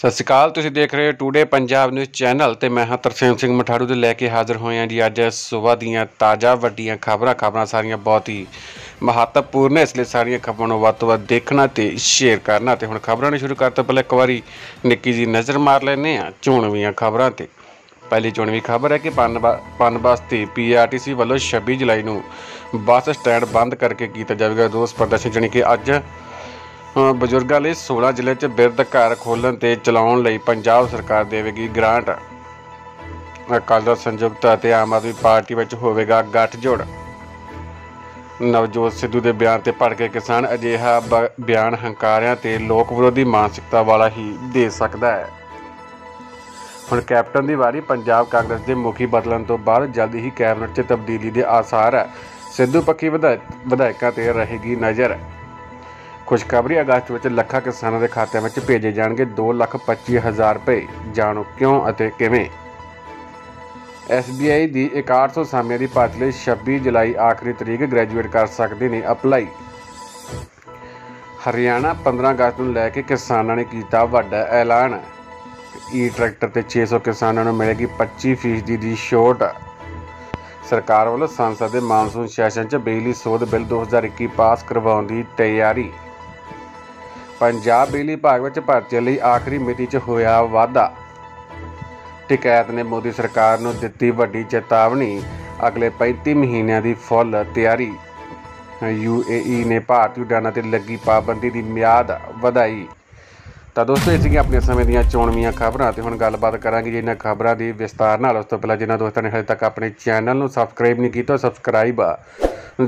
ਸਤਿ ਸ਼੍ਰੀ ਅਕਾਲ ਤੁਸੀਂ ਦੇਖ ਰਹੇ ਹੋ ਟੂਡੇ ਪੰਜਾਬ ਨਿਊਜ਼ ਚੈਨਲ ਤੇ ਮੈਂ ਹਾਂ ਤਰਸੇਮ ਸਿੰਘ ਮਠਾੜੂ ਦੇ ਲੈ ਕੇ ਹਾਜ਼ਰ ਹੋਏ ਹਾਂ ਜੀ ਅੱਜ ਸਵੇਰ ਦੀਆਂ ਤਾਜ਼ਾ ਵੱਡੀਆਂ ਖਬਰਾਂ ਖਬਰਾਂ ਸਾਰੀਆਂ ਬਹੁਤ ਹੀ ਮਹੱਤਵਪੂਰਨ ਨੇ ਇਸ ਲਈ ਸਾਰੀਆਂ ਖਬਰਾਂ ਨੂੰ ਵੱਧ ਤੋਂ ਵੱਧ ਦੇਖਣਾ ਤੇ ਸ਼ੇਅਰ ਕਰਨਾ ਤੇ ਹੁਣ ਖਬਰਾਂ ਨੂੰ ਸ਼ੁਰੂ ਕਰਦੇ ਪਹਿਲੇ ਪਹਿਲਾਂ ਇੱਕ ਵਾਰੀ ਨਿੱਕੀ ਜੀ ਨਜ਼ਰ ਮਾਰ ਲੈਨੇ ਆ ਚੋਣਵੀਆਂ ਖਬਰਾਂ ਤੇ ਪਹਿਲੀ ਚੋਣਵੀ ਖਬਰ ਹੈ ਕਿ ਪਨਬਸ ਤੇ ਪੀਆਰਟੀਸੀ ਵੱਲੋਂ 26 ਜੁਲਾਈ ਨੂੰ ਬੱਸ ਸਟੈਂਡ ਬੰਦ ਕਰਕੇ ਕੀਤਾ ਜਾਵੇਗਾ ਰੋਸ ਪ੍ਰਦਰਸ਼ਨ ਜਾਨੀ ਕਿ ਅੱਜ ਬਜ਼ੁਰਗਾਂ ਲਈ 16 ਜ਼ਿਲ੍ਹੇ 'ਚ ਬਿਰਧ ਘਰ ਖੋਲਣ ਤੇ ਚਲਾਉਣ ਲਈ ਪੰਜਾਬ ਸਰਕਾਰ ਦੇਵੇਗੀ ਗ੍ਰਾਂਟ ਅਕਾਲ ਦਾ ਸੰਯੁਕਤ ਅਤੇ ਆਮ ਆਦਮੀ ਪਾਰਟੀ ਵਿੱਚ ਹੋਵੇਗਾ ਗੱਠਜੋੜ ਨਵਜੋਤ ਸਿੱਧੂ ਦੇ ਬਿਆਨ ਤੇ ਪੜ ਕੇ ਕਿਸਾਨ ਅਜਿਹਾ ਬਿਆਨ ਹੰਕਾਰਿਆਂ ਤੇ ਲੋਕ ਵਿਰੋਧੀ ਮਾਨਸਿਕਤਾ ਵਾਲਾ ਹੀ ਦੇ ਸਕਦਾ ਹੈ ਹੁਣ ਕੈਪਟਨ ਦੀ ਵਾਰੀ ਪੰਜਾਬ ਕਾਂਗਰਸ ਦੇ ਮੁਖੀ ਬਦਲਣ ਤੋਂ ਬਾਅਦ ਜਲਦੀ ਹੀ ਕੈਬਨਿਟ 'ਚ ਤਬਦੀਲੀ ਦੇ ਆਸਾਰ ਹੈ ਸਿੱਧੂ ਪੱਕੀ ਵਿਧਾਇਕਾਂ ਤੇ ਰਹੇਗੀ ਨਜ਼ਰ ਖੁਸ਼ਖਬਰੀ ਅਗਸਤ ਵਿੱਚ ਲੱਖਾਂ ਕਿਸਾਨਾਂ ਦੇ ਖਾਤਿਆਂ ਵਿੱਚ ਭੇਜੇ ਜਾਣਗੇ 2,25,000 ਰੁਪਏ ਜਾਣੋ ਕਿਉਂ ਅਤੇ ਕਿਵੇਂ SBI ਦੀ 1800 ਸਾਮੀਆਂ ਦੀ ਭਰਤੀ ਲਈ 26 ਜੁਲਾਈ ਆਖਰੀ ਤਰੀਕ ਗ੍ਰੈਜੂਏਟ ਕਰ ਸਕਦੇ ਨੇ ਅਪਲਾਈ ਹਰਿਆਣਾ 15 ਅਗਸਤ ਨੂੰ ਲੈ ਕੇ ਕਿਸਾਨਾਂ ਨੇ ਕੀਤਾ ਵੱਡਾ ਐਲਾਨ ਈ ਟਰੈਕਟਰ ਤੇ 600 ਕਿਸਾਨਾਂ ਨੂੰ ਮਿਲੇਗੀ 25% ਦੀ ਛੋਟ ਸਰਕਾਰ ਵੱਲੋਂ ਸੰਸਦ ਦੇ ਮਾਨਸੂਨ ਸੈਸ਼ਨ 'ਚ ਬਿਜਲੀ ਸੋਧ ਬਿੱਲ 2021 ਪਾਸ ਕਰਵਾਉਣ ਦੀ ਤਿਆਰੀ ਪੰਜਾਬ ਬਿਜਲੀ ਭਾਗ ਵਿੱਚ ਭਰਤੀ ਲਈ ਆਖਰੀ ਮਿਤੀ 'ਚ ਹੋਇਆ ਵਾਅਦਾ ਟਿਕੈਤ ਨੇ ਮੋਦੀ ਸਰਕਾਰ ਨੂੰ ਦਿੱਤੀ ਵੱਡੀ ਚੇਤਾਵਨੀ ਅਗਲੇ 35 ਮਹੀਨਿਆਂ ਦੀ ਫੁੱਲ ਤਿਆਰੀ ਯੂਏਈ ਨੇ ਭਾਰਤੀ ਉਡਾਨਾਂ ਤੇ ਲੱਗੀ ਪਾਬੰਦੀ ਦੀ ਮਿਆਦ ਵਧਾਈ ਤਾਂ ਦੋਸਤੋ ਇਹ ਸੀਗੀਆਂ ਆਪਣੇ ਸਮੇਂ ਦੀਆਂ ਚੋਣਵੀਆਂ ਖਬਰਾਂ ਤੇ ਹੁਣ ਗੱਲਬਾਤ ਕਰਾਂਗੇ ਜੀ ਇਹਨਾਂ ਖਬਰਾਂ ਦੀ ਵਿਸਤਾਰ ਨਾਲ ਉਸ ਤੋਂ ਪਹਿਲਾਂ ਜਿਨ੍ਹਾਂ ਦੋਸਤਾਂ ਨੇ ਹਜੇ ਤੱਕ ਆਪਣੇ ਚੈਨਲ ਨੂੰ ਸਬਸਕ੍ਰਾਈਬ ਨਹੀਂ ਕੀਤਾ ਸਬਸਕ੍ਰਾਈਬ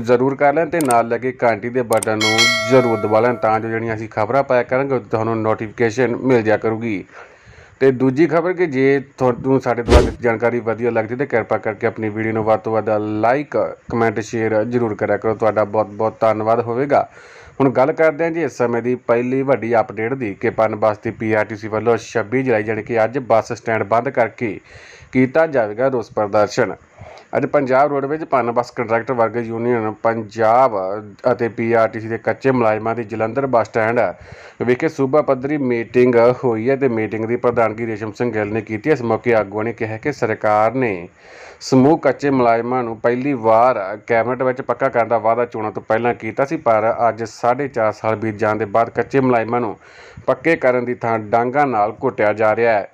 ਜ਼ਰੂਰ ਕਰ ਲੈਣ ਤੇ ਨਾਲ ਲੱਗੇ ਘੰਟੀ ਦੇ ਬਟਨ ਨੂੰ ਜ਼ਰੂਰ ਦਬਾ ਲੈਣ ਤਾਂ ਜੋ ਜਿਹੜੀਆਂ ਅਸੀਂ ਖਬਰਾਂ ਪਾਇਆ ਕਰਾਂਗੇ ਤੁਹਾਨੂੰ ਨੋਟੀਫਿਕੇਸ਼ਨ ਮਿਲ ਜਾ ਕਰੂਗੀ ਤੇ ਦੂਜੀ ਖਬਰ ਕਿ ਜੇ ਤੁਹਾਨੂੰ ਸਾਡੇ ਦੁਆਰਾ ਜਾਣਕਾਰੀ ਵਧੀਆ ਲੱਗਦੀ ਤੇ ਕਿਰਪਾ ਕਰਕੇ ਆਪਣੀ ਵੀਡੀਓ ਨੂੰ ਵੱਧ ਤੋਂ ਵੱਧ ਲਾਈਕ ਕਮੈਂਟ ਸ਼ੇਅਰ ਜ਼ਰੂਰ ਕਰਿਆ ਕਰੋ ਤੁਹਾਡਾ ਬਹੁਤ ਬਹੁਤ ਧੰਨਵਾਦ ਹੋਵੇਗਾ ਹੁਣ ਗੱਲ ਕਰਦੇ ਹਾਂ ਜੀ ਇਸ ਸਮੇਂ ਦੀ ਪਹਿਲੀ ਵੱਡੀ ਅਪਡੇਟ ਦੀ ਕਿ ਪਨਬਸ ਦੀ ਪੀਆਰਟੀਸੀ ਵੱਲੋਂ 26 ਜੁਲਾਈ ਜਾਨਕੀ ਅੱਜ ਬੱਸ ਸਟੈਂਡ ਬੰਦ ਕਰਕੇ ਕੀਤਾ ਜਾਵੇਗਾ ਰੋਸ ਪ੍ਰਦਰਸ਼ਨ ਅੱਜ ਪੰਜਾਬ ਰੋਡਵੇਜ਼ ਪੰਨ ਬੱਸ ਕੰਟਰੈਕਟਰ ਵਰਗ ਯੂਨੀਅਨ ਪੰਜਾਬ ਅਤੇ ਪੀਆਰਟੀਸੀ ਦੇ ਕੱਚੇ ਮੁਲਾਜ਼ਮਾਂ ਦੀ ਜਲੰਧਰ ਬੱਸ ਸਟੈਂਡ ਵਿਖੇ ਸੂਬਾ ਪੱਧਰੀ ਮੀਟਿੰਗ ਹੋਈ ਹੈ ਤੇ ਮੀਟਿੰਗ ਦੀ ਪ੍ਰਧਾਨਗੀ ਰੇਸ਼ਮ ਸਿੰਘ ਗਿੱਲ ਨੇ ਕੀਤੀ ਇਸ ਮੌਕੇ ਆਗੂਆਂ ਨੇ ਕਿਹਾ ਕਿ ਸਰਕਾਰ ਨੇ ਸਮੂਹ ਕੱਚੇ ਮੁਲਾਜ਼ਮਾਂ ਨੂੰ ਪਹਿਲੀ ਵਾਰ ਕੈਬਨਿਟ ਵਿੱਚ ਪੱਕਾ ਕਰਨ ਦਾ ਵਾਅਦਾ ਚੋਣਾਂ ਤੋਂ ਪਹਿਲਾਂ ਕੀਤਾ ਸੀ ਪਰ ਅੱਜ 4.5 ਸਾਲ ਬੀਤ ਜਾਣ ਦੇ ਬਾਅਦ ਕੱਚੇ ਮੁਲਾਜ਼ਮਾਂ ਨੂੰ ਪੱਕੇ ਕਰਨ ਦੀ ਥਾਂ ਡਾਂਗਾ ਨਾਲ ਘੁੱਟਿਆ ਜਾ ਰਿਹਾ ਹੈ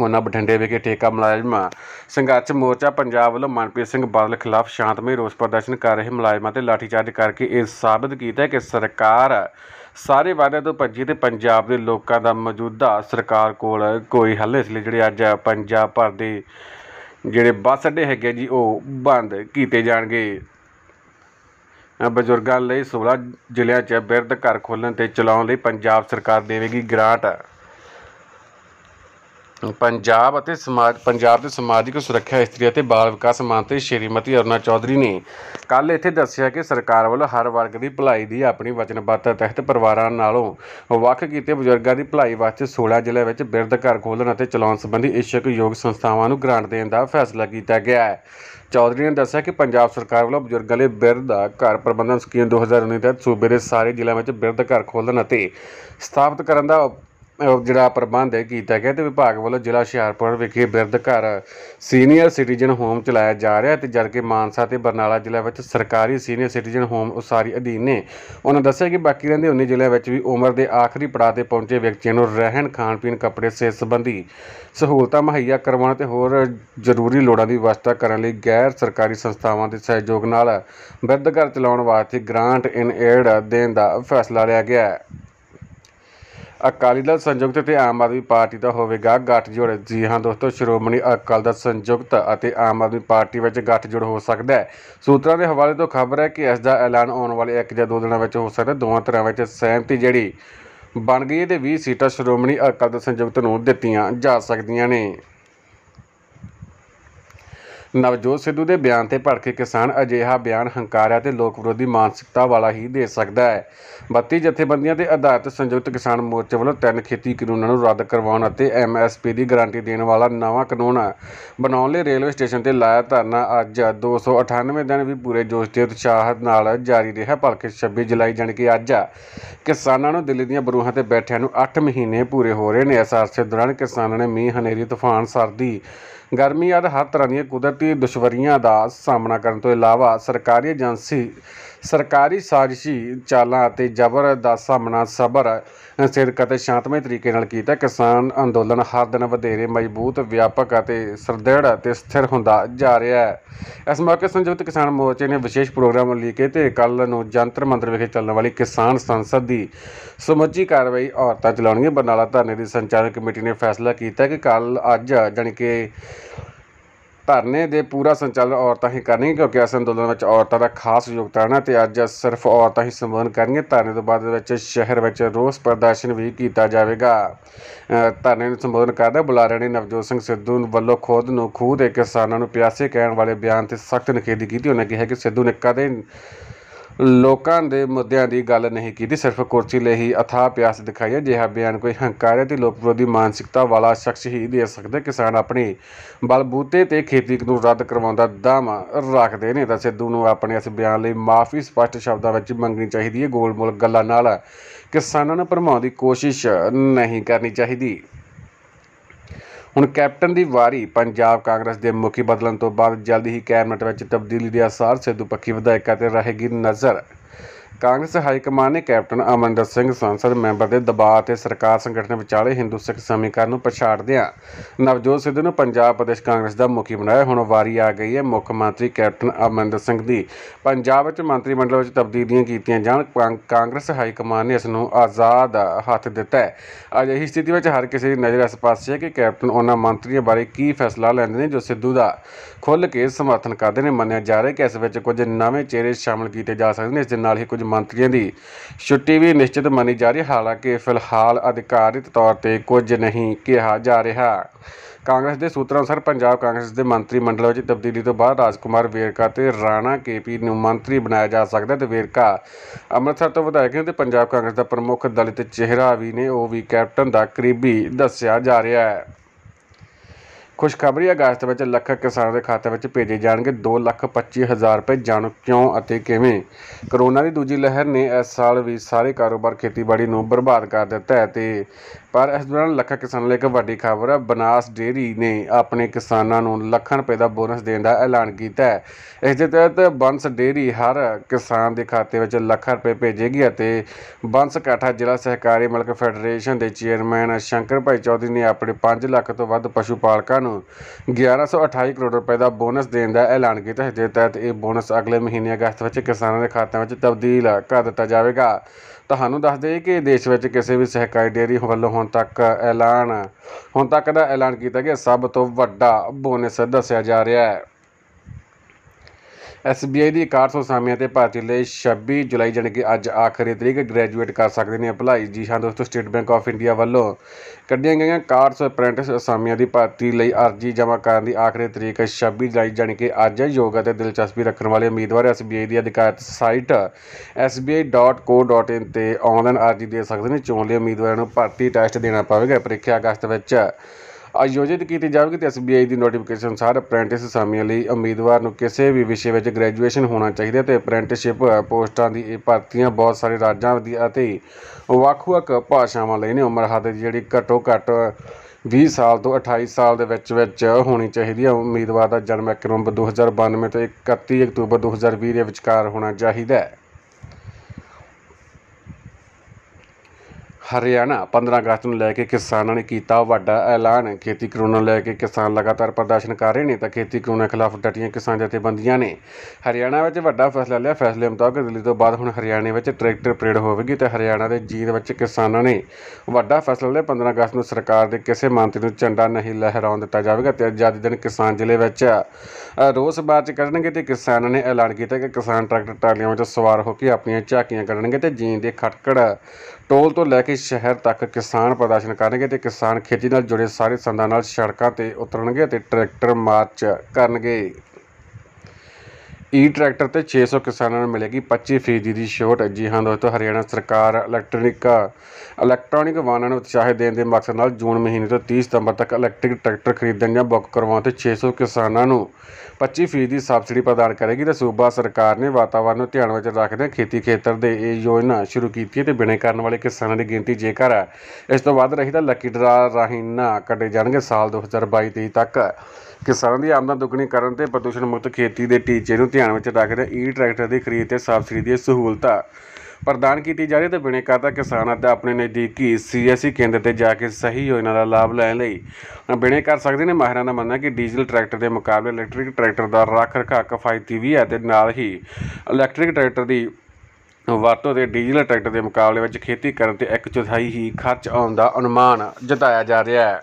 ਉਹਨਾਂ ਬਠਿੰਡੇ ਵਿਖੇ ਠੇਕਾ ਮੁਲਾਜ਼ਮਾਂ ਸੰਘਰਸ਼ ਮੋਰਚਾ ਪੰਜਾਬ ਵੱਲੋਂ ਮਨਪ੍ਰੀਤ ਸਿੰਘ ਬਾਦਲ ਖਿਲਾਫ ਸ਼ਾਂਤਮਈ ਰੋਸ ਪ੍ਰਦਰਸ਼ਨ ਕਰ ਰਹੇ ਮੁਲਾਜ਼ਮਾਂ ਤੇ ਲਾਠੀਚਾਰਜ ਕਰਕੇ ਇਹ ਸਾਬਤ ਕੀਤਾ ਕਿ ਸਰਕਾਰ ਸਾਰੇ ਵਾਅਦੇ ਤੋਂ ਭੱਜੀ ਤੇ ਪੰਜਾਬ ਦੇ ਲੋਕਾਂ ਦਾ ਮੌਜੂਦਾ ਸਰਕਾਰ ਕੋਲ ਕੋਈ ਹੱਲ ਇਸ ਲਈ ਜਿਹੜੇ ਅੱਜ ਪੰਜਾਬ ਭਰ ਦੇ ਜਿਹੜੇ ਬੱਸ ਅੱਡੇ ਹੈਗੇ ਜੀ ਉਹ ਬੰਦ ਕੀਤੇ ਜਾਣਗੇ ਬਜ਼ੁਰਗਾਂ ਲਈ 16 ਜ਼ਿਲ੍ਹਿਆਂ 'ਚ ਬਿਰਧ ਘਰ ਖੋਲਣ ਤੇ ਚਲਾਉਣ ਲਈ ਪੰਜਾਬ ਸਰਕਾਰ ਦੇਵੇਗੀ ਗ੍ਰਾਂਟ ਪੰਜਾਬ ਅਤੇ ਸਮਾਜ ਪੰਜਾਬ ਦੇ ਸਮਾਜਿਕ ਸੁਰੱਖਿਆ ਇਸਤਰੀ ਅਤੇ ਬਾਲ ਵਿਕਾਸ ਮੰਤਰੀ ਸ਼੍ਰੀਮਤੀ ਅਰੁਣਾ ਚੌਧਰੀ ਨੇ ਕੱਲ ਇੱਥੇ ਦੱਸਿਆ ਕਿ ਸਰਕਾਰ ਵੱਲੋਂ ਹਰ ਵਰਗ ਦੀ ਭਲਾਈ ਦੀ ਆਪਣੀ ਵਚਨਬੱਧਤਾ ਤਹਿਤ ਪਰਿਵਾਰਾਂ ਨਾਲੋਂ ਵੱਖ ਕੀਤੇ ਬਜ਼ੁਰਗਾਂ ਦੀ ਭਲਾਈ ਵਾਸਤੇ 16 ਜ਼ਿਲ੍ਹੇ ਵਿੱਚ ਬਿਰਧ ਘਰ ਖੋਲ੍ਹਣ ਅਤੇ ਚਲਾਉਣ ਸੰਬੰਧੀ ਇਸ਼ਕ ਯੋਗ ਸੰਸਥਾਵਾਂ ਨੂੰ ਗ੍ਰਾਂਟ ਦੇਣ ਦਾ ਫੈਸਲਾ ਕੀਤਾ ਗਿਆ ਹੈ ਚੌਧਰੀ ਨੇ ਦੱਸਿਆ ਕਿ ਪੰਜਾਬ ਸਰਕਾਰ ਵੱਲੋਂ ਬਜ਼ੁਰਗਾਂ ਲਈ ਬਿਰਧ ਘਰ ਪ੍ਰਬੰਧਨ ਸਕੀਮ 2019 ਤਹਿਤ ਸੂਬੇ ਦੇ ਸਾਰੇ ਜ਼ਿਲ੍ਹਿਆਂ ਵਿੱਚ ਬਿਰਧ ਘਰ ਖੋਲ੍ਹਣ ਅਤੇ ਸਥਾਪਿਤ ਕਰਨ ਦਾ ਜਿਹੜਾ ਪ੍ਰਬੰਧ ਕੀਤਾ ਗਿਆ ਤੇ ਵਿਭਾਗ ਵੱਲੋਂ ਜ਼ਿਲ੍ਹਾ ਹੁਸ਼ਿਆਰਪੁਰ ਵਿਖੇ ਬਿਰਧ ਘਰ ਸੀਨੀਅਰ ਸਿਟੀਜ਼ਨ ਹੋਮ ਚਲਾਇਆ ਜਾ ਰਿਹਾ ਤੇ ਜਦਕਿ ਮਾਨਸਾ ਤੇ ਬਰਨਾਲਾ ਜ਼ਿਲ੍ਹਾ ਵਿੱਚ ਸਰਕਾਰੀ ਸੀਨੀਅਰ ਸਿਟੀਜ਼ਨ ਹੋਮ ਉਸਾਰੀ ਅਧੀਨ ਨੇ ਉਹਨਾਂ ਦੱਸਿਆ ਕਿ ਬਾਕੀ ਰਹਿੰਦੇ 19 ਜ਼ਿਲ੍ਹਿਆਂ ਵਿੱਚ ਵੀ ਉਮਰ ਦੇ ਆਖਰੀ ਪੜਾਅ ਤੇ ਪਹੁੰਚੇ ਵਿਅਕਤੀਆਂ ਨੂੰ ਰਹਿਣ ਖਾਣ ਪੀਣ ਕੱਪੜੇ ਸਿਹਤ ਸੰਬੰਧੀ ਸਹੂਲਤਾਂ ਮੁਹੱਈਆ ਕਰਵਾਉਣ ਤੇ ਹੋਰ ਜ਼ਰੂਰੀ ਲੋੜਾਂ ਦੀ ਵਿਵਸਥਾ ਕਰਨ ਲਈ ਗੈਰ ਸਰਕਾਰੀ ਸੰਸਥਾਵਾਂ ਦੇ ਸਹਿਯੋਗ ਨਾਲ ਬਿਰਧ ਘਰ ਚਲਾਉਣ ਵਾਸਤੇ ਗ੍ਰਾਂਟ ਇਨ ਏਡ ਦੇਣ ਦਾ ਫੈਸਲਾ ਲਿਆ ਗਿਆ ਹੈ ਅਕਾਲੀ ਦਲ ਸੰਯੁਕਤ ਤੇ ਆਮ ਆਦਮੀ ਪਾਰਟੀ ਦਾ ਹੋਵੇਗਾ ਗੱਠਜੋੜ ਜੀ ਹਾਂ ਦੋਸਤੋ ਸ਼੍ਰੋਮਣੀ ਅਕਾਲੀ ਦਲ ਸੰਯੁਕਤ ਅਤੇ ਆਮ ਆਦਮੀ ਪਾਰਟੀ ਵਿੱਚ ਗੱਠਜੋੜ ਹੋ ਸਕਦਾ ਹੈ ਸੂਤਰਾਂ ਦੇ ਹਵਾਲੇ ਤੋਂ ਖਬਰ ਹੈ ਕਿ ਇਸ ਦਾ ਐਲਾਨ ਆਉਣ ਵਾਲੇ 1 ਜਾਂ 2 ਦਿਨਾਂ ਵਿੱਚ ਹੋ ਸਕਦਾ ਦੋਵਾਂ ਧਿਰਾਂ ਵਿੱਚ ਸਹਿਮਤੀ ਜਿਹੜੀ ਬਣ ਗਈ ਹੈ ਤੇ 20 ਸੀਟਾਂ ਸ਼੍ਰੋਮਣੀ ਅਕਾਲੀ ਦਲ ਸੰਯੁਕਤ ਨੂੰ ਦਿੱਤੀਆਂ ਜਾ ਸਕਦੀਆਂ ਨੇ ਨਵਜੋਤ ਸਿੱਧੂ ਦੇ ਬਿਆਨ ਤੇ ਭੜਕੇ ਕਿਸਾਨ ਅਜੇਹਾ ਬਿਆਨ ਹੰਕਾਰਿਆ ਤੇ ਲੋਕ ਵਿਰੋਧੀ ਮਾਨਸਿਕਤਾ ਵਾਲਾ ਹੀ ਦੇ ਸਕਦਾ ਹੈ 32 ਜਥੇਬੰਦੀਆਂ ਦੇ ਆਧਾਰਿਤ ਸੰਯੁਕਤ ਕਿਸਾਨ ਮੋਰਚੇ ਵੱਲੋਂ ਤਿੰਨ ਖੇਤੀ ਕਾਨੂੰਨਾਂ ਨੂੰ ਰੱਦ ਕਰਵਾਉਣ ਅਤੇ ਐਮਐਸਪੀ ਦੀ ਗਾਰੰਟੀ ਦੇਣ ਵਾਲਾ ਨਵਾਂ ਕਾਨੂੰਨ ਬਣਾਉਣ ਲਈ ਰੇਲਵੇ ਸਟੇਸ਼ਨ ਤੇ ਲਾਇਆ ਧਰਨਾ ਅੱਜ 298 ਦਿਨ ਵੀ ਪੂਰੇ ਜੋਸ਼ ਤੇ ਉਤਸ਼ਾਹ ਨਾਲ ਜਾਰੀ ਰਿਹਾ ਭਲਕੇ 26 ਜੁਲਾਈ ਜਾਣੀ ਕਿ ਅੱਜ ਕਿਸਾਨਾਂ ਨੂੰ ਦਿੱਲੀ ਦੀਆਂ ਬਰੂਹਾਂ ਤੇ ਬੈਠਿਆਂ ਨੂੰ 8 ਮਹੀਨੇ ਪੂਰੇ ਹੋ ਰਹੇ ਨੇ ਇਸ ਹਾਦਸੇ ਦੌਰਾਨ ਕਿਸਾਨਾਂ ਨੇ ਮੀਂਹ ਹਨੇਰੀ ਤੂਫਾਨ ਸਰਦੀ ਗਰਮੀ ਆਦ ਹਰ ਤਰ੍ਹਾਂ ਦੀਆਂ ਕੁਦਰਤ ਕੁਦਰਤੀ ਦੁਸ਼ਵਰੀਆਂ ਦਾ ਸਾਹਮਣਾ ਕਰਨ ਤੋਂ ਇਲਾਵਾ ਸਰਕਾਰੀ ਏਜੰਸੀ ਸਰਕਾਰੀ ਸਾਜ਼ਿਸ਼ੀ ਚਾਲਾਂ ਅਤੇ ਜ਼ਬਰ ਦਾ ਸਾਹਮਣਾ ਸਬਰ ਸਿਰਕ ਸ਼ਾਂਤਮਈ ਤਰੀਕੇ ਨਾਲ ਕੀਤਾ ਕਿਸਾਨ ਅੰਦੋਲਨ ਹਰ ਦਿਨ ਵਧੇਰੇ ਮਜ਼ਬੂਤ ਵਿਆਪਕ ਅਤੇ ਸਰਦੜ ਅਤੇ ਸਥਿਰ ਹੁੰਦਾ ਜਾ ਰਿਹਾ ਹੈ ਇਸ ਮੌਕੇ ਸੰਯੁਕਤ ਕਿਸਾਨ ਮੋਰਚੇ ਨੇ ਵਿਸ਼ੇਸ਼ ਪ੍ਰੋਗਰਾਮ ਲਿਖੇ ਤੇ ਕੱਲ ਨੂੰ ਜੰਤਰ ਮੰਦਰ ਵਿਖੇ ਚੱਲਣ ਵਾਲੀ ਕਿਸਾਨ ਸੰਸਦ ਦੀ ਸਮੁੱਚੀ ਕਾਰਵਾਈ ਔਰਤਾਂ ਚਲਾਉਣਗੇ ਬਰਨਾਲਾ ਧਰਨੇ ਦੀ ਸੰਚਾਲਨ ਕਮੇਟੀ ਨੇ ਫੈਸਲਾ ਕੀਤਾ ਕਿ ਕੱਲ ਅੱਜ ਜਾਨਕੀ ਧਰਨੇ ਦੇ ਪੂਰਾ ਸੰਚਾਲਨ ਔਰਤਾਂ ਹੀ ਕਰਨਗੀਆਂ ਕਿਉਂਕਿ ਇਸ ਅੰਦੋਲਨ ਵਿੱਚ ਔਰਤਾਂ ਦਾ ਖਾਸ ਯੋਗਦਾਨ ਹੈ ਤੇ ਅੱਜ ਸਿਰਫ ਔਰਤਾਂ ਹੀ ਸੰਬੋਧਨ ਕਰਨਗੀਆਂ ਧਰਨੇ ਤੋਂ ਬਾਅਦ ਵਿੱਚ ਸ਼ਹਿਰ ਵਿੱਚ ਰੋਸ ਪ੍ਰਦਰਸ਼ਨ ਵੀ ਕੀਤਾ ਜਾਵੇਗਾ ਧਰਨੇ ਨੂੰ ਸੰਬੋਧਨ ਕਰਦੇ ਬੁਲਾਰੇ ਨੇ ਨਵਜੋਤ ਸਿੰਘ ਸਿੱਧੂ ਵੱਲੋਂ ਖੁਦ ਨੂੰ ਖੂਹ ਦੇ ਕਿਸਾਨਾਂ ਨੂੰ ਪਿਆਸੇ ਕਹਿਣ ਵਾਲੇ ਬਿਆਨ ਤੇ ਸਖਤ ਨਿਖੇਧੀ ਕੀਤੀ ਉਹਨੇ ਕਿਹਾ ਕਿ ਸਿੱਧੂ ਨੇ ਕਦੇ ਲੋਕਾਂ ਦੇ ਮੁੱਦਿਆਂ ਦੀ ਗੱਲ ਨਹੀਂ ਕੀਤੀ ਸਿਰਫ ਕੁਰਸੀ ਲਈ ਹੀ ਅਥਾ ਪਿਆਸ ਦਿਖਾਈ ਹੈ ਬਿਆਨ ਕੋਈ ਹੰਕਾਰ ਤੇ ਲੋਕ ਵਿਰੋਧੀ ਮਾਨਸਿਕਤਾ ਵਾਲਾ ਸ਼ਖਸ ਹੀ ਦੇ ਸਕਦਾ ਕਿਸਾਨ ਆਪਣੀ ਬਲਬੂਤੇ ਤੇ ਖੇਤੀ ਨੂੰ ਰੱਦ ਕਰਵਾਉਂਦਾ ਦਾ ਦਾਅਵਾ ਰੱਖਦੇ ਨੇ ਤਾਂ ਸਿੱਧੂ ਨੂੰ ਆਪਣੇ ਇਸ ਬਿਆਨ ਲਈ ਮਾਫੀ ਸਪਸ਼ਟ ਸ਼ਬਦਾਂ ਵਿੱਚ ਮੰਗਣੀ ਚਾਹੀਦੀ ਹੈ ਗੋਲਮੋਲ ਗੱਲਾਂ ਨਾਲ ਕਿਸਾਨਾਂ ਨੂੰ ਭਰਮਾਉਣ ਦੀ ਕੋਸ਼ਿਸ਼ ਨਹੀਂ ਕਰਨੀ ਚਾਹੀਦੀ ਹੁਣ ਕੈਪਟਨ ਦੀ ਵਾਰੀ ਪੰਜਾਬ ਕਾਂਗਰਸ ਦੇ ਮੁਖੀ ਬਦਲਣ ਤੋਂ ਬਾਅਦ ਜਲਦੀ ਹੀ ਕੈਬਨਿਟ ਵਿੱਚ ਤਬਦੀਲੀ ਦੇ ਆਸਾਰ ਸਿੱਧੂ ਪੱਖੀ ਵਿਧਾਇਕਾਂ ਤੇ ਰਹੇਗੀ ਨਜ਼ਰ ਕਾਂਗਰਸ ਹਾਈ ਕਮਾਨ ਨੇ ਕੈਪਟਨ ਅਮਰਿੰਦਰ ਸਿੰਘ ਸੰਸਦ ਮੈਂਬਰ ਦੇ ਦਬਾਅ ਤੇ ਸਰਕਾਰ ਸੰਗਠਨ ਵਿਚਾਲੇ ਹਿੰਦੂ ਸਿੱਖ ਸਮੀਕਰਨ ਨੂੰ ਪਛਾੜਦਿਆਂ ਨਵਜੋਤ ਸਿੱਧੂ ਨੂੰ ਪੰਜਾਬ ਪ੍ਰਦੇਸ਼ ਕਾਂਗਰਸ ਦਾ ਮੁਖੀ ਬਣਾਇਆ ਹੁਣ ਵਾਰੀ ਆ ਗਈ ਹੈ ਮੁੱਖ ਮੰਤਰੀ ਕੈਪਟਨ ਅਮਰਿੰਦਰ ਸਿੰਘ ਦੀ ਪੰਜਾਬ ਵਿੱਚ ਮੰਤਰੀ ਮੰਡਲ ਵਿੱਚ ਤਬਦੀਲੀਆਂ ਕੀਤੀਆਂ ਜਾਣ ਕਾਂਗਰਸ ਹਾਈ ਕਮਾਨ ਨੇ ਇਸ ਨੂੰ ਆਜ਼ਾਦ ਹੱਥ ਦਿੱਤਾ ਹੈ ਅਜਿਹੀ ਸਥਿਤੀ ਵਿੱਚ ਹਰ ਕਿਸੇ ਦੀ ਨਜ਼ਰ ਇਸ ਪਾਸੇ ਹੈ ਕਿ ਕੈਪਟਨ ਉਹਨਾਂ ਮੰਤਰੀਆਂ ਬਾਰੇ ਕੀ ਫੈਸਲਾ ਲੈਂਦੇ ਨੇ ਜੋ ਸਿੱਧੂ ਦਾ ਖੁੱਲ੍ਹ ਕੇ ਸਮਰਥਨ ਕਰਦੇ ਨੇ ਮੰਨਿਆ ਜਾ ਰਿਹਾ ਕਿ ਇਸ ਵਿੱਚ ਕੁਝ ਨਵੇਂ ਚਿਹਰੇ ਸ਼ਾਮਲ ਕੀਤੇ ਜਾ ਸਕਦੇ ਨੇ ਇਸ ਦੇ ਨਾਲ ਹੀ ਕੁਝ ਮੰਤਰੀਆਂ ਦੀ ਛੁੱਟੀ ਵੀ ਨਿਸ਼ਚਿਤ ਮੰਨੀ ਜਾ ਰਹੀ ਹੈ ਹਾਲਾਂਕਿ ਫਿਲਹਾਲ ਅਧਿਕਾਰਿਤ ਤੌਰ ਤੇ ਕੁਝ ਨਹੀਂ ਕਿਹਾ ਜਾ ਰਿਹਾ ਕਾਂਗਰਸ ਦੇ ਸੂਤਰਾਂ ਅਨੁਸਾਰ ਪੰਜਾਬ ਕਾਂਗਰਸ ਦੇ ਮੰਤਰੀ ਮੰਡਲ ਵਿੱਚ ਤਬਦੀਲੀ ਤੋਂ ਬਾਅਦ ਰਾਜਕੁਮਾਰ ਵੇਰਕਾ ਤੇ ਰਾਣਾ ਕੇਪੀ ਨੂੰ ਮੰਤਰੀ ਬਣਾਇਆ ਜਾ ਸਕਦਾ ਤੇ ਵੇਰਕਾ ਅੰਮ੍ਰਿਤਸਰ ਤੋਂ ਵਿਧਾਇਕ ਨੇ ਤੇ ਪੰਜਾਬ ਕਾਂਗਰਸ ਦਾ ਪ੍ਰਮੁੱਖ ਦਲਿਤ ਚਿਹਰਾ ਵੀ ਨੇ ਉਹ ਵੀ ਕੈਪਟਨ ਦਾ ਕਰੀਬੀ ਦੱਸਿਆ ਜਾ ਰਿਹਾ ਹੈ ਖੁਸ਼ਖਬਰੀ ਅਗਸਤ ਵਿੱਚ ਲੱਖ ਕਿਸਾਨਾਂ ਦੇ ਖਾਤੇ ਵਿੱਚ ਭੇਜੇ ਜਾਣਗੇ 2,25,000 ਰੁਪਏ ਜਾਣੋ ਕਿਉਂ ਅਤੇ ਕਿਵੇਂ ਕਰੋਨਾ ਦੀ ਦੂਜੀ ਲਹਿਰ ਨੇ ਇਸ ਸਾਲ ਵੀ ਸਾਰੇ ਕਾਰੋਬਾਰ ਖੇਤੀਬਾੜੀ ਨੂੰ ਬਰਬਾਦ ਕਰ ਦਿੱਤਾ ਹੈ ਤੇ ਪਰ ਇਸ ਦੌਰਾਨ ਲੱਖ ਕਿਸਾਨਾਂ ਲਈ ਇੱਕ ਵੱਡੀ ਖਬਰ ਹੈ ਬਨਾਸ ਡੇਰੀ ਨੇ ਆਪਣੇ ਕਿਸਾਨਾਂ ਨੂੰ ਲੱਖਾਂ ਰੁਪਏ ਦਾ ਬੋਨਸ ਦੇਣ ਦਾ ਐਲਾਨ ਕੀਤਾ ਹੈ ਇਸ ਦੇ ਤਹਿਤ ਬੰਸ ਡੇਰੀ ਹਰ ਕਿਸਾਨ ਦੇ ਖਾਤੇ ਵਿੱਚ ਲੱਖ ਰੁਪਏ ਭੇਜੇਗੀ ਅਤੇ ਬੰਸ ਕਾਠਾ ਜ਼ਿਲ੍ਹਾ ਸਹਿਕਾਰੀ ਮਲਕ ਫੈਡਰੇਸ਼ਨ ਦੇ ਚੇਅਰਮੈਨ ਸ਼ੰਕਰ ਭਾਈ ਚੌਧਰੀ ਨੇ ਆਪਣੇ 5 ਲੱਖ ਤੋਂ ਵੱਧ ਪਸ਼ੂ ਪਾਲਕਾਂ ਨੂੰ 1128 ਕਰੋੜ ਰੁਪਏ ਦਾ ਬੋਨਸ ਦੇਣ ਦਾ ਐਲਾਨ ਕੀਤਾ ਹੈ ਜਿਸ ਤਹਿਤ ਇਹ ਬੋਨਸ ਅਗਲੇ ਮਹੀਨੇ ਅਗਸਤ ਵਿੱਚ ਕਿਸਾਨਾਂ ਦੇ ਖਾਤਿਆਂ ਵਿੱਚ ਤਬਦੀਲ ਕਰ ਦਿੱਤਾ ਜਾਵੇਗਾ ਤੁਹਾਨੂੰ ਦੱਸ ਦਈਏ ਕਿ ਦੇਸ਼ ਵਿੱਚ ਕਿਸੇ ਵੀ ਸਹਿਕਾਰੀ ਡੇਅਰੀ ਵੱਲੋਂ ਹੁਣ ਤੱਕ ਐਲਾਨ ਹੁਣ ਤੱਕ ਦਾ ਐਲਾਨ ਕੀਤਾ ਗਿਆ ਸਭ ਤੋਂ ਵੱਡਾ ਬੋਨਸ ਦੱਸਿਆ ਜਾ ਰਿਹਾ ਹੈ ਐਸਬੀਆਈ ਦੀ 6100 ਸਾਮੀਆਂ ਤੇ ਭਾਰਤੀ ਲਈ 26 ਜੁਲਾਈ ਜਾਨਕਿ ਅੱਜ ਆਖਰੀ ਤਰੀਕ ਗ੍ਰੈਜੂਏਟ ਕਰ ਸਕਦੇ ਨੇ ਅਪਲਾਈ ਜੀ ਹਾਂ ਦੋਸਤੋ ਸਟੇਟ ਬੈਂਕ ਆਫ ਇੰਡੀਆ ਵੱਲੋਂ ਕੱਢੀਆਂ ਗਈਆਂ 6100 ਅਪ੍ਰੈਂਟਿਸ ਅਸਾਮੀਆਂ ਦੀ ਭਾਰਤੀ ਲਈ ਅਰਜ਼ੀ ਜਮ੍ਹਾਂ ਕਰਨ ਦੀ ਆਖਰੀ ਤਰੀਕ 26 ਜੁਲਾਈ ਜਾਨਕਿ ਕਿ ਅੱਜ ਯੋਗਾ ਅਤੇ ਦਿਲਚਸਪੀ ਰੱਖਣ ਵਾਲੇ ਉਮੀਦਵਾਰ ਐਸਬੀਆਈ ਦੀ ਅਧਿਕਾਰਤ ਸਾਈਟ sbi.co.in ਤੇ ਆਨਲਾਈਨ ਅਰਜ਼ੀ ਦੇ ਸਕਦੇ ਨੇ ਚੋਣ ਲਈ ਉਮੀਦਵਾਰਾਂ ਨੂੰ ਭਾਰਤੀ ਟੈਸਟ ਦੇਣਾ ਪਵੇਗਾ ਪ੍ਰੀਖਿਆ ਅਗਸਤ ਵਿੱਚ ਆਯੋਜਿਤ ਕੀਤੀ ਜਾਵੇਗੀ ਤੇ ਐਸਬੀਆਈ ਦੀ ਨੋਟੀਫਿਕੇਸ਼ਨ ਅਨੁਸਾਰ ਅਪ੍ਰੈਂਟਿਸ ਸਾਮੀਆਂ ਲਈ ਉਮੀਦਵਾਰ ਨੂੰ ਕਿਸੇ ਵੀ ਵਿਸ਼ੇ ਵਿੱਚ ਗ੍ਰੈਜੂਏਸ਼ਨ ਹੋਣਾ ਚਾਹੀਦਾ ਤੇ ਅਪ੍ਰੈਂਟਿਸਸ਼ਿਪ ਪੋਸਟਾਂ ਦੀ ਇਹ ਭਰਤੀਆਂ ਬਹੁਤ ਸਾਰੇ ਰਾਜਾਂ ਦੀ ਅਤੇ ਵੱਖ-ਵੱਖ ਭਾਸ਼ਾਵਾਂ ਲਈ ਨੇ ਉਮਰ ਹੱਦ ਜਿਹੜੀ ਘੱਟੋ ਘੱਟ 20 ਸਾਲ ਤੋਂ 28 ਸਾਲ ਦੇ ਵਿੱਚ ਵਿੱਚ ਹੋਣੀ ਚਾਹੀਦੀ ਹੈ ਉਮੀਦਵਾਰ ਦਾ ਜਨਮ 1 ਨਵੰਬਰ 2092 ਤੇ 31 ਅਕਤੂਬਰ 2020 ਦੇ ਵਿਚਕਾਰ ਹੋਣਾ ਚਾਹੀਦਾ ਹੈ ਹਰਿਆਣਾ 15 ਅਗਸਤ ਨੂੰ ਲੈ ਕੇ ਕਿਸਾਨਾਂ ਨੇ ਕੀਤਾ ਵੱਡਾ ਐਲਾਨ ਖੇਤੀ ਕਰੋਨਾ ਲੈ ਕੇ ਕਿਸਾਨ ਲਗਾਤਾਰ ਪ੍ਰਦਰਸ਼ਨ ਕਰ ਰਹੇ ਨੇ ਤਾਂ ਖੇਤੀ ਕਾਨੂੰਨਾਂ ਖਿਲਾਫ ਡਟੀਆਂ ਕਿਸਾਨ ਜਥੇਬੰਦੀਆਂ ਨੇ ਹਰਿਆਣਾ ਵਿੱਚ ਵੱਡਾ ਫੈਸਲਾ ਲਿਆ ਫੈਸਲੇ ਮੁਤਾਬਕ ਦਿੱਲੀ ਤੋਂ ਬਾਅਦ ਹੁਣ ਹਰਿਆਣੇ ਵਿੱਚ ਟਰੈਕਟਰ ਪਰੇਡ ਹੋਵੇਗੀ ਤੇ ਹਰਿਆਣਾ ਦੇ ਜੀਂਦ ਵਿੱਚ ਕਿਸਾਨਾਂ ਨੇ ਵੱਡਾ ਫੈਸਲਾ ਲਿਆ 15 ਅਗਸਤ ਨੂੰ ਸਰਕਾਰ ਦੇ ਕਿਸੇ ਮੰਤਰੀ ਨੂੰ ਝੰਡਾ ਨਹੀਂ ਲਹਿਰਾਉਣ ਦਿੱਤਾ ਜਾਵੇਗਾ ਤੇ ਆਜ਼ਾਦੀ ਦਿਨ ਕਿਸਾਨ ਜ਼ਿਲ੍ਹੇ ਵਿੱਚ ਰੋਸ ਮਾਰਚ ਕਰਨਗੇ ਤੇ ਕਿਸਾਨਾਂ ਨੇ ਐਲਾਨ ਕੀਤਾ ਕਿ ਕਿਸਾਨ ਟਰੈਕਟਰ ਟਾਲੀਆਂ ਵਿੱਚ ਸਵਾਰ ਹੋ ਕੇ ਆਪਣੀਆਂ ਝਾਕੀਆਂ ਕਰਨਗੇ ਤੇ ਜੀਂਦ ਦੇ ਖਟਕੜ ਟੋਲ ਤੋਂ ਲੈ ਕੇ ਸ਼ਹਿਰ ਤੱਕ ਕਿਸਾਨ ਪ੍ਰਦਰਸ਼ਨ ਕਰਨਗੇ ਤੇ ਕਿਸਾਨ ਖੇਤੀ ਨਾਲ ਜੁੜੇ ਸਾਰੇ ਸੰਦਾਂ ਨਾਲ ਸੜਕਾਂ ਤੇ ਉਤਰਨਗੇ ਤੇ ਟਰੈਕਟਰ ਮਾਰਚ ਕਰਨਗੇ ਈ e ਟਰੈਕਟਰ ਤੇ 600 ਕਿਸਾਨਾਂ ਨੂੰ ਮਿਲੇਗੀ 25% ਦੀ ਛੋਟ ਜੀ ਹਾਂ ਦੋਸਤੋ ਹਰਿਆਣਾ ਸਰਕਾਰ ਇਲੈਕਟ੍ਰੋਨਿਕ ਇਲੈਕਟ੍ਰੋਨਿਕ ਵਾਹਨਾਂ ਨੂੰ ਉਤਸ਼ਾਹ ਦੇਣ ਦੇ ਮਕਸਦ ਨਾਲ ਜੂਨ ਮਹੀਨੇ ਤੋਂ 30 ਸਤੰਬਰ ਤੱਕ ਇਲੈਕਟ੍ਰਿਕ ਟਰੈਕਟਰ ਖਰੀਦਣ ਜਾਂ ਬੁੱਕ ਕਰਵਾਉਣ ਤੇ 600 ਕਿਸਾਨਾਂ ਨੂੰ 25% ਦੀ ਸਬਸਿਡੀ ਪ੍ਰਦਾਨ ਕਰੇਗੀ ਤੇ ਸੂਬਾ ਸਰਕਾਰ ਨੇ ਵਾਤਾਵਰਣ ਨੂੰ ਧਿਆਨ ਵਿੱਚ ਰੱਖਦੇ ਖੇਤੀ ਖੇਤਰ ਦੇ ਇਹ ਯੋਜਨਾ ਸ਼ੁਰੂ ਕੀਤੀ ਹੈ ਤੇ ਬਿਨੇ ਕਰਨ ਵਾਲੇ ਕਿਸਾਨਾਂ ਦੀ ਗਿਣਤੀ ਜੇਕਰ ਇਸ ਤੋਂ ਵੱਧ ਰਹੀ ਤਾਂ ਲੱਕੀ ਡਰਾ ਰਾਹੀਂ ਨਾ ਕੱਢੇ ਜਾਣਗੇ ਸਾਲ 2022-23 ਤੱਕ ਕਿਸਾਨਾਂ ਦੀ ਆਮਦਨ ਦੁੱਗਣੀ ਕਰਨ ਤੇ ਪ੍ਰਦੂਸ਼ਣ ਮੁਕਤ ਖੇਤੀ ਦੇ ਟੀਚੇ ਨੂੰ ਧਿਆਨ ਵਿੱਚ ਰੱਖਦੇ ਈ ਟਰੈਕਟਰ ਦੀ ਖਰੀਦ ਤੇ ਸਬਸਿਡੀ ਦੀ ਸਹੂਲਤਾਂ ਪ੍ਰਦਾਨ ਕੀਤੀ ਜਾ ਰਹੀ ਤੇ ਬਿਨੇ ਦਾ ਕਿਸਾਨ ਅਤੇ ਆਪਣੇ ਨਜ਼ਦੀਕੀ ਸੀਐਸਸੀ ਕੇਂਦਰ ਤੇ ਜਾ ਕੇ ਸਹੀ ਯੋਜਨਾ ਦਾ ਲਾਭ ਲੈਣ ਲਈ ਬਿਨੇ ਕਰ ਸਕਦੇ ਨੇ ਮਾਹਿਰਾਂ ਦਾ ਮੰਨਣਾ ਕਿ ਡੀਜ਼ਲ ਟਰੈਕਟਰ ਦੇ ਮੁਕਾਬਲੇ ਇਲੈਕਟ੍ਰਿਕ ਟਰੈਕਟਰ ਦਾ ਰੱਖ ਰਖਾਅ ਕਫਾਇਤੀ ਵੀ ਹੈ ਤੇ ਨਾਲ ਹੀ ਇਲੈਕਟ੍ਰਿਕ ਟਰੈਕਟਰ ਦੀ ਵਰਤੋਂ ਦੇ ਡੀਜ਼ਲ ਟਰੈਕਟਰ ਦੇ ਮੁਕਾਬਲੇ ਵਿੱਚ ਖੇਤੀ ਕਰਨ ਤੇ 1/4 ਹੀ ਖਰਚ ਆਉਣ ਦਾ ਅਨੁਮਾਨ ਜਤਾਇਆ ਜਾ ਰਿਹਾ ਹੈ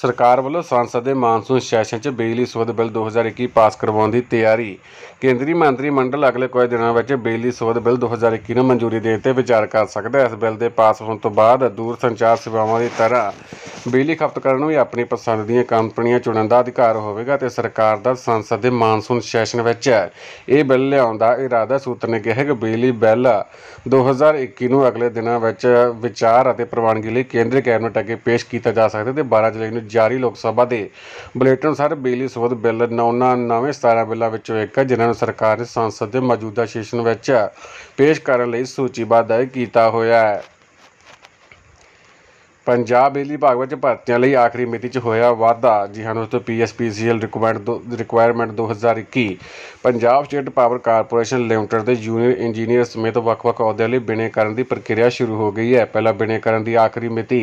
ਸਰਕਾਰ ਵੱਲੋਂ ਸੰਸਦ ਦੇ ਮਾਨਸੂਨ ਸੈਸ਼ਨ 'ਚ ਬਿਜਲੀ ਸੋਧ ਬਿੱਲ 2021 ਪਾਸ ਕਰਵਾਉਣ ਦੀ ਤਿਆਰੀ ਕੇਂਦਰੀ ਮੰਤਰੀ ਮੰਡਲ ਅਗਲੇ ਕੁਝ ਦਿਨਾਂ ਵਿੱਚ ਬਿਜਲੀ ਸੋਧ ਬਿੱਲ 2021 ਨੂੰ ਮਨਜ਼ੂਰੀ ਦੇਣ ਤੇ ਵਿਚਾਰ ਕਰ ਸਕਦਾ ਹੈ ਇਸ ਬਿੱਲ ਦੇ ਪਾਸ ਹੋਣ ਤੋਂ ਬਾਅਦ ਦੂਰ ਸੰਚਾਰ ਸੇਵਾਵਾਂ ਦੀ ਤਰ੍ਹਾਂ ਬਿਜਲੀ ਖਪਤਕਾਰਾਂ ਨੂੰ ਵੀ ਆਪਣੀ ਪਸੰਦ ਦੀਆਂ ਕੰਪਨੀਆਂ ਚੁਣਨ ਦਾ ਅਧਿਕਾਰ ਹੋਵੇਗਾ ਤੇ ਸਰਕਾਰ ਦਾ ਸੰਸਦ ਦੇ ਮਾਨਸੂਨ ਸੈਸ਼ਨ ਵਿੱਚ ਇਹ ਬਿੱਲ ਲਿਆਉਣ ਦਾ ਇਰਾਦਾ ਸੂਤਰ ਨੇ ਕਿਹਾ ਕਿ ਬਿਜਲੀ ਬਿੱਲ 2021 ਨੂੰ ਅਗਲੇ ਦਿਨਾਂ ਵਿੱਚ ਵਿਚਾਰ ਅਤੇ ਪ੍ਰਵਾਨਗੀ ਲਈ ਕੇਂਦਰੀ ਕੈਬਨਿਟ ਅੱਗੇ ਪੇਸ਼ ਕੀਤਾ ਜਾ ਸਕਦਾ ਤੇ 12 ਜੁਲਾਈ ਨੂੰ ਜਾਰੀ ਲੋਕ ਸਭਾ ਦੇ ਬੁਲੇਟਿਨ ਅਨੁਸਾਰ ਬਿਜਲੀ ਸਬੰਧ ਬਿੱਲ ਨਵੇਂ 17 ਬਿੱਲਾਂ ਵਿੱਚੋਂ ਇੱਕ ਹੈ ਜਿਨ੍ਹਾਂ ਨੂੰ ਸਰਕਾਰ ਨੇ ਸੰਸਦ ਦੇ ਮੌਜੂਦਾ ਸੈਸ਼ਨ ਵਿੱਚ ਪੇਸ਼ ਕਰਨ ਲਈ ਸੂਚੀਬੱਧ ਕੀਤਾ ਹੋਇਆ ਹੈ ਪੰਜਾਬ ਬਿਜਲੀ ਵਿਭਾਗ ਵਿੱਚ ਭਰਤੀਆਂ ਲਈ ਆਖਰੀ ਮਿਤੀ 'ਚ ਹੋਇਆ ਵਾਧਾ ਜੀ ਹਾਂ ਦੋਸਤੋ PSPCL recruitment recruitment 2021 Punjab state power corporation limited ਦੇ ਜੂਨੀਅਰ ਇੰਜੀਨੀਅਰ ਸਮੇਤ ਵੱਖ-ਵੱਖ ਅਹੁਦਿਆਂ ਲਈ ਬਿਨੇ ਕਰਨ ਦੀ ਪ੍ਰਕਿਰਿਆ ਸ਼ੁਰੂ ਹੋ ਗਈ ਹੈ ਪਹਿਲਾਂ ਬਿਨੇ ਕਰਨ ਦੀ ਆਖਰੀ ਮਿਤੀ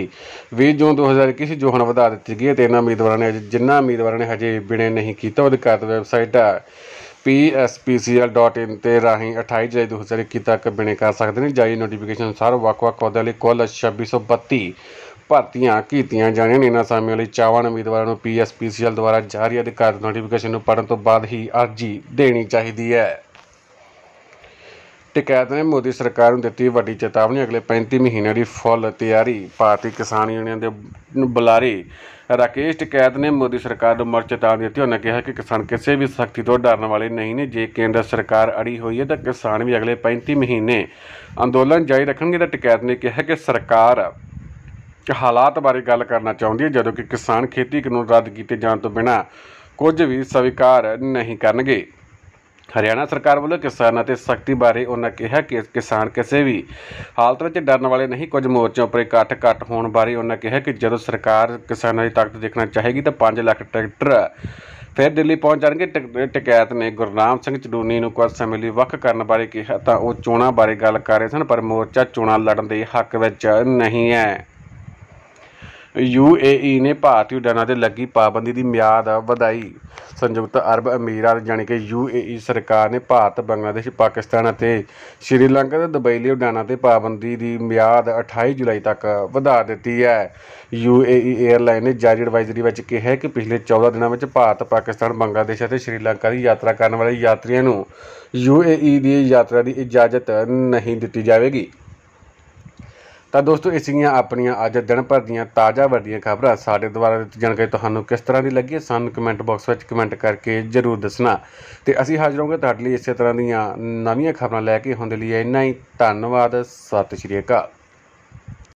20 ਜੂਨ 2021 ਸੀ ਜੋ ਹੁਣ ਵਧਾ ਦਿੱਤੀ ਗਈ ਹੈ ਤੇ ਇਹਨਾਂ ਉਮੀਦਵਾਰਾਂ ਨੇ ਜਿਨ੍ਹਾਂ ਉਮੀਦਵਾਰਾਂ ਨੇ ਹਜੇ ਬਿਨੇ ਨਹੀਂ ਕੀਤਾ ਉਹ ਅਧਿਕਾਰਤ ਵੈਬਸਾਈਟ ਹੈ pspcl.in ਤੇ ਰਾਹੀਂ 28 ਜੁਲਾਈ 2021 ਤੱਕ ਬਿਨੇ ਕਰ ਸਕਦੇ ਨੇ ਜਾਈ ਨੋਟੀਫਿਕੇਸ਼ਨ ਅਨੁਸਾਰ ਵੱਖ-ਵੱਖ ਅਹੁਦਿਆਂ ਲਈ ਕੁੱਲ 2632 ਭਰਤੀਆਂ ਕੀਤੀਆਂ ਜਾਣੀਆਂ ਨੇ ਇਹਨਾਂ ਅਸਾਮੀਆਂ ਲਈ ਚਾਹਵਾਨ ਉਮੀਦਵਾਰਾਂ ਨੂੰ ਪੀਐਸਪੀਸੀਐਲ ਦੁਆਰਾ ਜਾਰੀ ਅਧਿਕਾਰਤ ਨੋਟੀਫਿਕੇਸ਼ਨ ਨੂੰ ਪੜਨ ਤੋਂ ਬਾਅਦ ਹੀ ਅਰਜ਼ੀ ਦੇਣੀ ਚਾਹੀਦੀ ਹੈ ਟਿਕੈਤ ਨੇ ਮੋਦੀ ਸਰਕਾਰ ਨੂੰ ਦਿੱਤੀ ਵੱਡੀ ਚੇਤਾਵਨੀ ਅਗਲੇ 35 ਮਹੀਨਿਆਂ ਦੀ ਫੁੱਲ ਤਿਆਰੀ ਭਾਰਤੀ ਕਿਸਾਨ ਯੂਨੀਅਨ ਦੇ ਬੁਲਾਰੇ ਰਾਕੇਸ਼ ਟਿਕੈਤ ਨੇ ਮੋਦੀ ਸਰਕਾਰ ਨੂੰ ਮਰ ਚੇਤਾਵਨੀ ਦਿੱਤੀ ਉਹਨਾਂ ਕਿਹਾ ਕਿ ਕਿਸਾਨ ਕਿਸੇ ਵੀ ਸਖਤੀ ਤੋਂ ਡਰਨ ਵਾਲੇ ਨਹੀਂ ਨੇ ਜੇ ਕੇਂਦਰ ਸਰਕਾਰ ਅੜੀ ਹੋਈ ਹੈ ਤਾਂ ਕਿਸਾਨ ਵੀ ਅਗਲੇ 35 ਮਹੀਨੇ ਅੰਦੋਲਨ ਜਾਰੀ ਰੱਖਣਗੇ ਤਾਂ ਟਿਕੈਤ ਨੇ ਕਿਹਾ ਕਿ ਸਰਕਾਰ ਹਾਲਾਤ ਬਾਰੇ ਗੱਲ ਕਰਨਾ ਚਾਹੁੰਦੀ ਹੈ ਜਦੋਂ ਕਿ ਕਿਸਾਨ ਖੇਤੀ ਕਾਨੂੰਨ ਰੱਦ ਕੀਤੇ ਜਾਣ ਤੋਂ ਬਿਨਾਂ ਕੁਝ ਵੀ ਸਵੀਕਾਰ ਨਹੀਂ ਕਰਨਗੇ ਹਰਿਆਣਾ ਸਰਕਾਰ ਵੱਲੋਂ ਕਿਸਾਨਾਂ ਤੇ ਸਖਤੀ ਬਾਰੇ ਉਹਨਾਂ ਕਿਹਾ ਕਿ ਕਿਸਾਨ ਕਿਸੇ ਵੀ ਹਾਲਤ ਵਿੱਚ ਡਰਨ ਵਾਲੇ ਨਹੀਂ ਕੁਝ ਮੋਰਚਿਆਂ ਉੱਪਰ ਇਕੱਠ ਘੱਟ ਹੋਣ ਬਾਰੇ ਉਹਨਾਂ ਕਿਹਾ ਕਿ ਜਦੋਂ ਸਰਕਾਰ ਕਿਸਾਨਾਂ ਦੀ ਤਾਕਤ ਦੇਖਣਾ ਚਾਹੇਗੀ ਤਾਂ 5 ਲੱਖ ਟਰੈਕਟਰ ਫਿਰ ਦਿੱਲੀ ਪਹੁੰਚ ਜਾਣਗੇ ਟਿਕੈਤ ਨੇ ਗੁਰਨਾਮ ਸਿੰਘ ਚਡੂਨੀ ਨੂੰ ਕੁਝ ਸਮੇਂ ਲਈ ਵੱਖ ਕਰਨ ਬਾਰੇ ਕਿਹਾ ਤਾਂ ਉਹ ਚੋਣਾਂ ਬਾਰੇ ਗੱਲ ਕਰ ਰਹੇ ਸਨ ਪਰ ਮੋਰਚਾ ਚੋਣਾਂ ਲੜਨ ਦੇ ਹੱਕ ਵਿੱਚ ਨਹੀਂ ਹੈ ਯੂਏਈ ਨੇ ਭਾਰਤੀ ਉਡਾਨਾਂ 'ਤੇ ਲੱਗੀ ਪਾਬੰਦੀ ਦੀ ਮਿਆਦ ਵਧਾਈ ਸੰਯੁਕਤ ਅਰਬ ਅਮੀਰਾਤ ਜਾਨੀ ਕਿ ਯੂਏਈ ਸਰਕਾਰ ਨੇ ਭਾਰਤ ਬੰਗਲਾਦੇਸ਼ ਪਾਕਿਸਤਾਨ ਅਤੇ ਸ਼੍ਰੀਲੰਕਾ ਦੇ ਦੁਬਈ ਲਈ ਉਡਾਨਾਂ 'ਤੇ ਪਾਬੰਦੀ ਦੀ ਮਿਆਦ 28 ਜੁਲਾਈ ਤੱਕ ਵਧਾ ਦਿੱਤੀ ਹੈ ਯੂਏਈ 에ਅਰਲਾਈਨ ਨੇ ਜਾਰੀ ਐਡਵਾਈਜ਼ਰੀ ਵਿੱਚ ਕਿਹਾ ਹੈ ਕਿ ਪਿਛਲੇ 14 ਦਿਨਾਂ ਵਿੱਚ ਭਾਰਤ ਪਾਕਿਸਤਾਨ ਬੰਗਲਾਦੇਸ਼ ਅਤੇ ਸ਼੍ਰੀਲੰਕਾ ਦੀ ਯਾਤਰਾ ਕਰਨ ਵਾਲੇ ਯਾਤਰੀਆਂ ਨੂੰ ਯੂਏਈ ਦੀ ਯਾਤਰਾ ਦੀ ਇਜਾਜ਼ਤ ਨਹੀਂ ਦਿੱਤੀ ਜਾਵੇਗੀ ਤਾਂ ਦੋਸਤੋ ਇਹ ਸੀਗੀਆਂ ਆਪਣੀਆਂ ਅੱਜ ਦਿਨ ਭਰ ਦੀਆਂ ਤਾਜ਼ਾ ਵੱਡੀਆਂ ਖਬਰਾਂ ਸਾਡੇ ਦੁਆਰਾ ਦਿੱਤੀ ਜਾਣਕਾਰੀ ਤੁਹਾਨੂੰ ਕਿਸ ਤਰ੍ਹਾਂ ਦੀ ਲੱਗੀ ਸਾਨੂੰ ਕਮੈਂਟ ਬਾਕਸ ਵਿੱਚ ਕਮੈਂਟ ਕਰਕੇ ਜਰੂਰ ਦੱਸਣਾ ਤੇ ਅਸੀਂ ਹਾਜ਼ਰ ਹੋਵਾਂਗੇ ਤੁਹਾਡੇ ਲਈ ਇਸੇ ਤਰ੍ਹਾਂ ਦੀਆਂ ਨਵੀਆਂ ਖਬਰਾਂ ਲੈ ਕੇ ਹੁੰਦੇ ਲਈ ਇੰਨਾ ਹੀ ਧੰਨਵਾਦ ਸਤਿ ਸ਼੍ਰੀ ਅਕਾਲ